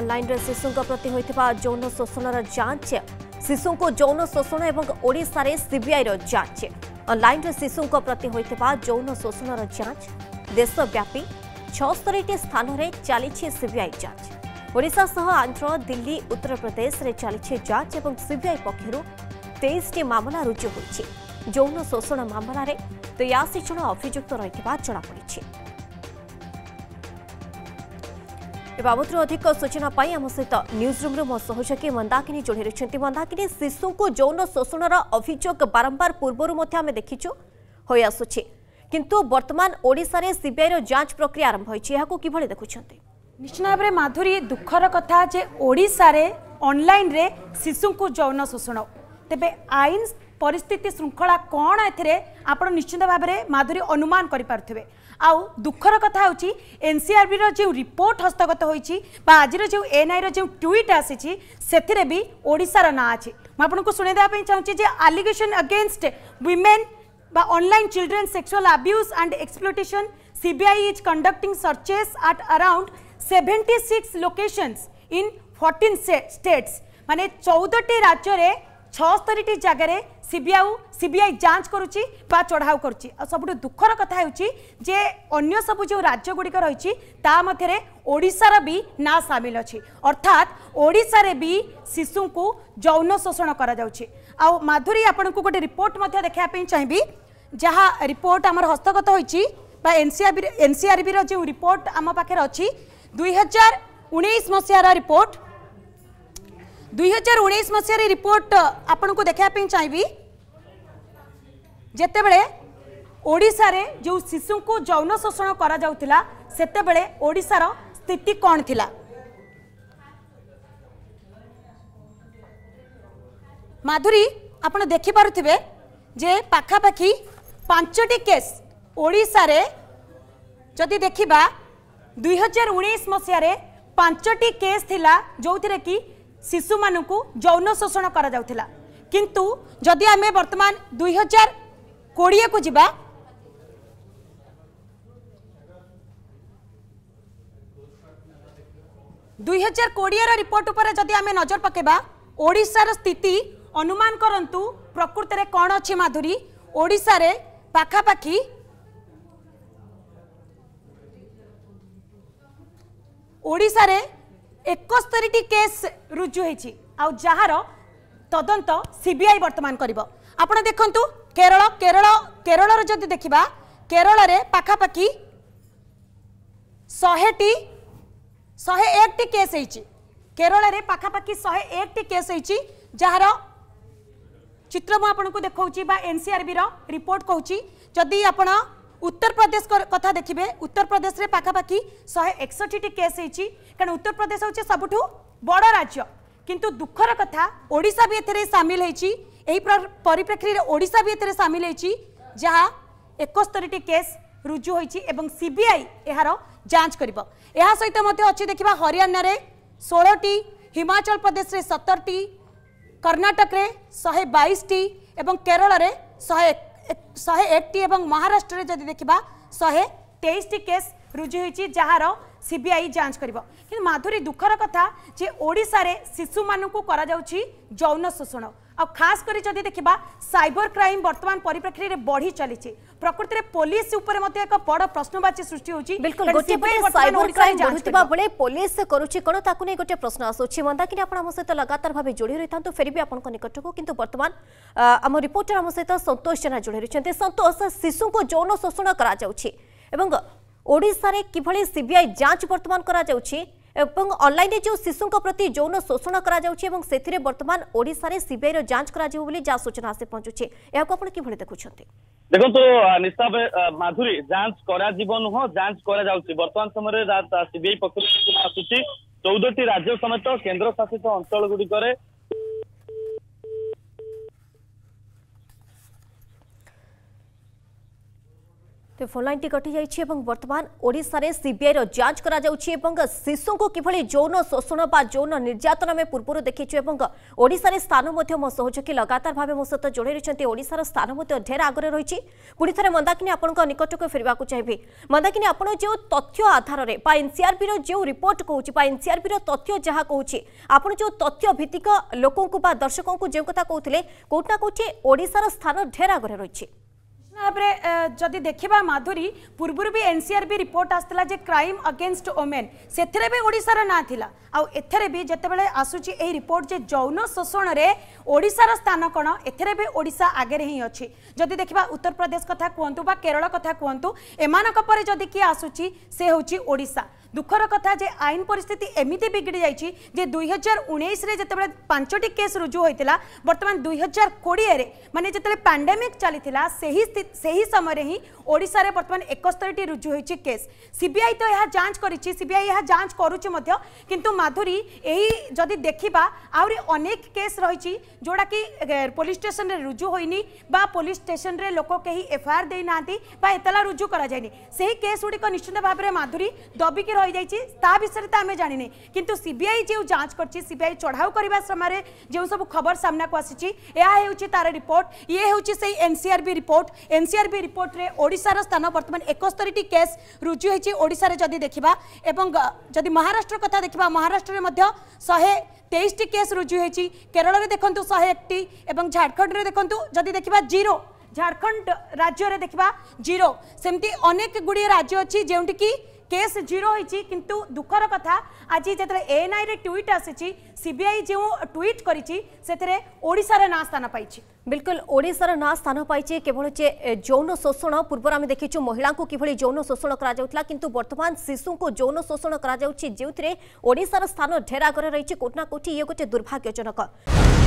ଅନ୍ଲାଇନ୍ରେ ଶିଶୁଙ୍କ ପ୍ରତି ହୋଇଥିବା ଯୌନ ଶୋଷଣର ଯାଞ୍ଚ ଶିଶୁଙ୍କୁ ଯୌନ ଶୋଷଣ ଏବଂ ଓଡ଼ିଶାରେ ସିବିଆଇର ଯାଞ୍ଚ ଅନ୍ଲାଇନ୍ରେ ଶିଶୁଙ୍କ ପ୍ରତି ହୋଇଥିବା ଯୌନ ଶୋଷଣର ଯାଞ୍ଚ ଦେଶବ୍ୟାପୀ ଛଅସ୍ତରୀଟି ସ୍ଥାନରେ ଚାଲିଛି ସିବିଆଇ ଯାଞ୍ଚ ଓଡ଼ିଶା ସହ ଆନ୍ଧ୍ର ଦିଲ୍ଲୀ ଉତ୍ତରପ୍ରଦେଶରେ ଚାଲିଛି ଯାଞ୍ଚ ଏବଂ ସିବିଆଇ ପକ୍ଷରୁ ତେଇଶଟି ମାମଲା ରୁଜୁ ହୋଇଛି ଯୌନ ଶୋଷଣ ମାମଲାରେ ତେୟାଅଶୀ ଜଣ ଅଭିଯୁକ୍ତ ରହିଥିବା ଜଣାପଡ଼ିଛି ବାବଦରେ ଅଧିକ ସୂଚନା ପାଇଁ ଆମ ସହିତ ନ୍ୟୁଜରୁମ୍ରୁ ମୋ ସହଯୋଗୀ ମନ୍ଦାକିନୀ ଯୋଡ଼ି ରହିଛନ୍ତି ମନ୍ଦାକିନୀ ଶିଶୁଙ୍କୁ ଯୌନ ଶୋଷଣର ଅଭିଯୋଗ ବାରମ୍ବାର ପୂର୍ବରୁ ମଧ୍ୟ ଆମେ ଦେଖିଛୁ ହୋଇଆସୁଛି କିନ୍ତୁ ବର୍ତ୍ତମାନ ଓଡ଼ିଶାରେ ସିବିଆଇର ଯାଞ୍ଚ ପ୍ରକ୍ରିୟା ଆରମ୍ଭ ହୋଇଛି ଏହାକୁ କିଭଳି ଦେଖୁଛନ୍ତି ନିଶ୍ଚିତ ଭାବରେ ମାଧୁରୀ ଦୁଃଖର କଥା ଯେ ଓଡ଼ିଶାରେ ଅନଲାଇନ୍ରେ ଶିଶୁଙ୍କୁ ଯୌନ ଶୋଷଣ ତେବେ ଆଇନ ପରିସ୍ଥିତି ଶୃଙ୍ଖଳା କ'ଣ ଏଥିରେ ଆପଣ ନିଶ୍ଚିତ ଭାବରେ ମାଧୁରୀ ଅନୁମାନ କରିପାରୁଥିବେ ଆଉ ଦୁଃଖର କଥା ହେଉଛି ଏନ୍ସିଆର୍ବିର ଯେଉଁ ରିପୋର୍ଟ ହସ୍ତଗତ ହୋଇଛି ବା ଆଜିର ଯେଉଁ ଏନ୍ଆଇର ଯେଉଁ ଟ୍ୱିଟ୍ ଆସିଛି ସେଥିରେ ବି ଓଡ଼ିଶାର ନାଁ ଅଛି ମୁଁ ଆପଣଙ୍କୁ ଶୁଣାଇଦେବା ପାଇଁ ଚାହୁଁଛି ଯେ ଆଲିଗେସନ୍ ଅଗେନଷ୍ଟ ୱିମେନ୍ ବା online children sexual abuse and exploitation CBI is conducting searches at around 76 locations in 14 states. माने 14 टी राज्य रे 76 टी जगह रे সিবিআই সিবিআই যাঞ্চ করুছি বা চড়াও করছি সবুঠু দুঃখর কথা হচ্ছে যে অন্য সবু যে রাজ্যগুড়ি রয়েছে তা মধ্যে ওড়িশার বি না সামিল অছি অর্থাৎ ওড়িশার বি শিশুঙ্কু যৌন শোষণ করা যাচ্ছে আউ মাধুরী আপনার গোটে রিপোর্ট মধ্যে দেখা চাইবি যাহা রিপোর্ট আমার হস্তগত হয়েছি বা এনসিআরবি এনসিআরবির যে রিপোর্ট আম পাখে অছি দুই হাজার উনিশ মশিয়ার রিপোর্ট দুই হাজার উনিশ মশিয়ার রিপোর্ট আপনার দেখা চাইবি ଯେତେବେଳେ ଓଡ଼ିଶାରେ ଯେଉଁ ଶିଶୁଙ୍କୁ ଯୌନ ଶୋଷଣ କରାଯାଉଥିଲା ସେତେବେଳେ ଓଡ଼ିଶାର ସ୍ଥିତି କ'ଣ ଥିଲା ମାଧୁରୀ ଆପଣ ଦେଖିପାରୁଥିବେ ଯେ ପାଖାପାଖି ପାଞ୍ଚଟି କେସ୍ ଓଡ଼ିଶାରେ ଯଦି ଦେଖିବା ଦୁଇହଜାର ଉଣେଇଶ ମସିହାରେ ପାଞ୍ଚଟି କେସ୍ ଥିଲା ଯେଉଁଥିରେ କି ଶିଶୁମାନଙ୍କୁ ଯୌନ ଶୋଷଣ କରାଯାଉଥିଲା କିନ୍ତୁ ଯଦି ଆମେ ବର୍ତ୍ତମାନ ଦୁଇହଜାର কোড়িয়ে কু যা দুই হাজার কোড়িয়ের রিপোর্ট উপরে যদি আমি নজর পকাইবা ওড়িশার স্থিতি অনুমান করতু প্রকৃতরে কণ অছি মাধুরী ওড়িশার পাখাপাখি ওড়িশার একস্তরিটি কেস রুজু হয়েছি আর যার তদন্ত সিবিআই বর্তমান করব আপনার দেখুন কেরল কেরল কেরল যদি দেখা কেরলের পাখাপাখি শহেটি শহে একটি কেস হয়েছি কেরলের পাখাপাখি শহে একটি কেস হয়েছি যার চিত্র মু আপনার দেখছি বা এনসিআরবি রিপোর্ট কৌছি যদি আপনার উত্তরপ্রদেশ কথা দেখবে উত্তরপ্রদেশের পাখাপাখি শহে একষট্টি কেস হয়েছি কারণ উত্তরপ্রদেশ হচ্ছে সবুঠ বড় রাজ্য କିନ୍ତୁ ଦୁଃଖର କଥା ଓଡ଼ିଶା ବି ଏଥିରେ ସାମିଲ ହେଇଛି ଏହି ପରିପ୍ରେକ୍ଷୀରେ ଓଡ଼ିଶା ବି ଏଥିରେ ସାମିଲ ହେଇଛି ଯାହା ଏକସ୍ତରୀଟି କେସ୍ ରୁଜୁ ହୋଇଛି ଏବଂ ସିବିଆଇ ଏହାର ଯାଞ୍ଚ କରିବ ଏହା ସହିତ ମଧ୍ୟ ଅଛି ଦେଖିବା ହରିୟାଣାରେ ଷୋହଳଟି ହିମାଚଳ ପ୍ରଦେଶରେ ସତରଟି କର୍ଣ୍ଣାଟକରେ ଶହେ ବାଇଶଟି ଏବଂ କେରଳରେ ଶହେ ଶହେ ଏକଟି ଏବଂ ମହାରାଷ୍ଟ୍ରରେ ଯଦି ଦେଖିବା ଶହେ ତେଇଶଟି କେସ୍ রুজু হয়েছে যার সিবিআই যাঞ্চ করব কিন্তু মাধুরী দুঃখর কথা যে ওড়শার শিশু মানুষ করা যাচ্ছে যৌন শোষণ আস করে যদি দেখা সাইবর ক্রাইম বর্তমান পরিপ্রেক্ষী বড়ি চলিছে প্রকৃতির পুলিশ উপরে এক বড় প্রশ্নবাচী সৃষ্টি হচ্ছে পুলিশ করুছি কোণ তাকে নিয়ে গোটে প্রশ্ন আসুচি মন্দাকিনী আপনার আমার সহ লগাতার ভাবে যোড়ি রয়ে থাকে ফেরবি আপনার নিকটক কিন্তু বর্তমান আমার রিপোর্টর আমার সহ সন্তোষ জেনা যোড়ি রয়েছেন সন্তোষ শিশু যৌন শোষণ করা যাচ্ছে এবং ওড়িশার কিভাবে সিবিআই যাঞ্চ বর্তমান করা যাচ্ছে এবং অনলাইনে যে শিশুঙ্ প্রতি যৌন শোষণ করা যাচ্ছে এবং সেথিরে বর্তমান ওড়িশার সিবিআইর যাঞ্চ করা যাব বলে যা সূচনা আসি পৌঁছুছে এখন আপনার কিভাবে দেখুছেন দেখন্তু ନିଶା ମାଧୁରୀ ଯାଞ୍ଚ କରାଯିବ ନୁହଁ ଯାଞ୍ଚ କରାଯାଉଛି ବର୍ତ୍ତମାନ ସମୟରେ ସିବିଆଇ ପକ୍ଷରୁ ଆସୁଛି ଚଉଦଟି ରାଜ୍ୟ ସମେତ କେନ୍ଦ୍ରଶାସିତ ଅଞ୍ଚଳ ଗୁଡ଼ିକରେ তো ফোন লাইনটি কটি যাই এবং বর্তমান ওড়শার সিবিআই যাঞ্চ করা যাচ্ছে এবং শিশুঙ্কু কিভাবে যৌন শোষণ বা যৌন নির্যাতন আমি পূর্বর দেখিছু এবং ওড়শার স্থান মধ্যে মো সহযোগী লগাতার ভাবে মো সহ যোড়াই রয়েছেন ওড়শার স্থান মধ্যে ঢের আগরে রয়েছে পুনি থরে মন্দাকিনী আপনার নিকটক ফেরবা চাইবি মন্দাকিনী আপনার যে তথ্য আধারে বা এনসিআরপি যে রিপোর্ট কৌছি বা এনসিআরপি তথ্য যা কৌছি আপনার যে তথ্য ভিত্তিক লোক বা দর্শক যে কথা কৌলে কোটি না কোটি ওড়শার স্থান ঢের আগরে রয়েছে ভাবে যদি দেখা মাধুরী পূর্বর বি এনসিআরবি রিপোর্ট আসলা যে ক্রাইম আগেনস্ট ওমেন সেথিরে বি ওড়িশার না লা আথেরে বি যেতবে আসুচি এই রিপোর্ট যে যৌন শোষণরে ওড়িশার স্থান কোণ এথেরে বি ওড়িশা আগেরে হি অছি যদি দেখা উত্তরপ্রদেশ কথা কুহতু বা কেরল কথা কুহতু এমানক পরে যদি কি আসুচি সে হচ্ছে ওড়িশা দুঃখর কথা যে আইন পরিস্থিতি এমিতি বিগড়ি যাই যে দুই হাজার উনিশে যেত পাঁচটি কেস রুজু হয়েছিল বর্তমান দুই হাজার কোড়িয়ে মানে যেত প্যান্ডেমিক চাল সেই স্থিতি ସେହି ସମୟରେ ହିଁ ଓଡ଼ିଶାରେ ବର୍ତ୍ତମାନ ଏକସ୍ତରୀଟି ରୁଜୁ ହୋଇଛି କେସ୍ ସିବିଆଇ ତ ଏହା ଯାଞ୍ଚ କରିଛି ସିବିଆଇ ଏହା ଯାଞ୍ଚ କରୁଛି ମଧ୍ୟ କିନ୍ତୁ ମାଧୁରୀ ଏହି ଯଦି ଦେଖିବା ଆହୁରି ଅନେକ କେସ୍ ରହିଛି ଯେଉଁଟାକି ପୋଲିସ ଷ୍ଟେସନରେ ରୁଜୁ ହୋଇନି ବା ପୋଲିସ ଷ୍ଟେସନରେ ଲୋକ କେହି ଏଫଆଇଆର୍ ଦେଇନାହାନ୍ତି ବା ଏତଲା ରୁଜୁ କରାଯାଇନି ସେହି କେସ୍ ଗୁଡ଼ିକ ନିଶ୍ଚିତ ଭାବରେ ମାଧୁରୀ ଦବିକି ରହିଯାଇଛି ତା ବିଷୟରେ ତ ଆମେ ଜାଣିନେ କିନ୍ତୁ ସିବିଆଇ ଯେଉଁ ଯାଞ୍ଚ କରିଛି ସିବିଆଇ ଚଢ଼ାଉ କରିବା ସମୟରେ ଯେଉଁ ସବୁ ଖବର ସାମ୍ନାକୁ ଆସିଛି ଏହା ହେଉଛି ତାର ରିପୋର୍ଟ ଇଏ ହେଉଛି ସେଇ ଏନ୍ସିଆର୍ବି ରିପୋର୍ଟ एनसीआरबी रिपोर्ट ओडार स्थान बर्तमान एकस्तरी केस रुजु होती जदि देखा एवं जदि महाराष्ट्र कथा देखा महाराष्ट्र में शहे तेईसटी केस रुजु होती केरल देखु शहे एक झारखंड देखु जदि देखा जीरो झारखंड राज्य देखा जीरो सेमती अनेक गुड़े राज्य अच्छी जोटिकी केस जीरो किंतु दुखर कथा आज जिते एएनआई रे ट्वीट आसी सीबीआई जो ट्विट करीशार ना स्थान पाई बिल्कुल ओडार ना स्थान पाई केवल जे जौन शोषण पूर्वर आम देखी महिला को किभली यौन शोषण करा किंतु वर्तमान शिशु को जौन शोषण करा जो स्थान ढेर आगे रही कौटना कोटी ये गोटे दुर्भाग्यजनक